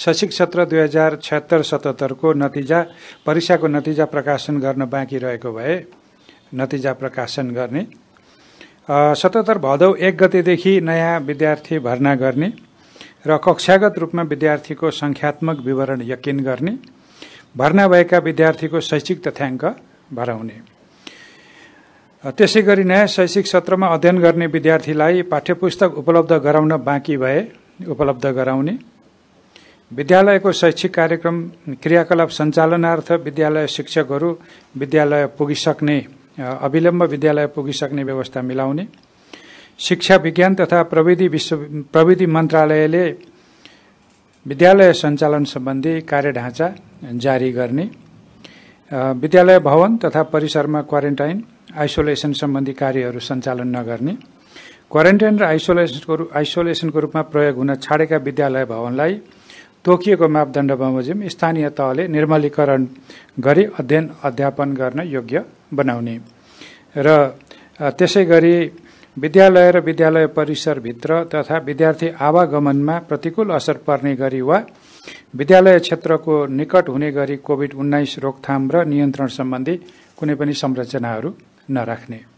शैक्षिक सत्र दुई हजार छत्तर सतहत्तरको नतिजा परीक्षाको नतिजा प्रकाशन गर्न बाँकी रहेको भए नतिजा प्रकाशन गर्ने सतहत्तर भदौ एक गतेदेखि नयाँ विद्यार्थी भर्ना गर्ने र कक्षागत रूपमा विद्यार्थीको सङ्ख्यात्मक विवरण यकिन गर्ने भर्ना भएका विद्यार्थीको शैक्षिक तथ्याङ्क भराउने त्यसै गरी नयाँ शैक्षिक सत्रमा अध्ययन गर्ने विद्यार्थीलाई पाठ्यपुस्तक उपलब्ध गराउन बाँकी भए उपलब्ध गराउने विद्यालयको शैक्षिक कार्यक्रम क्रियाकलाप सञ्चालनार्थ विद्यालय शिक्षकहरू विद्यालय पुगिसक्ने अविलम्ब विद्यालय पुगिसक्ने व्यवस्था मिलाउने शिक्षा विज्ञान तथा प्रविधि विश्व प्रविधि मन्त्रालयले विद्यालय सञ्चालन सम्बन्धी कार्यढाँचा जारी गर्ने विद्यालय भवन तथा परिसरमा क्वारेन्टाइन आइसोलेसन सम्बन्धी कार्यहरू सञ्चालन नगर्ने क्वारेन्टाइन र आइसोलेसनको आइसोलेसनको रूपमा प्रयोग हुन छाडेका विद्यालय भवनलाई तोकिएको मापदण्ड बमोजिम स्थानीय तहले निर्मलीकरण गरी अध्ययन अध्यापन गर्न योग्य बनाउने र त्यसै गरी विद्यालय र विद्यालय परिसरभित्र तथा विद्यार्थी आवागमनमा प्रतिकूल असर पर्ने गरी वा विद्यालय क्षेत्रको निकट हुने गरी कोभिड उन्नाइस रोकथाम र नियन्त्रण सम्बन्धी कुनै पनि संरचनाहरू नराख्ने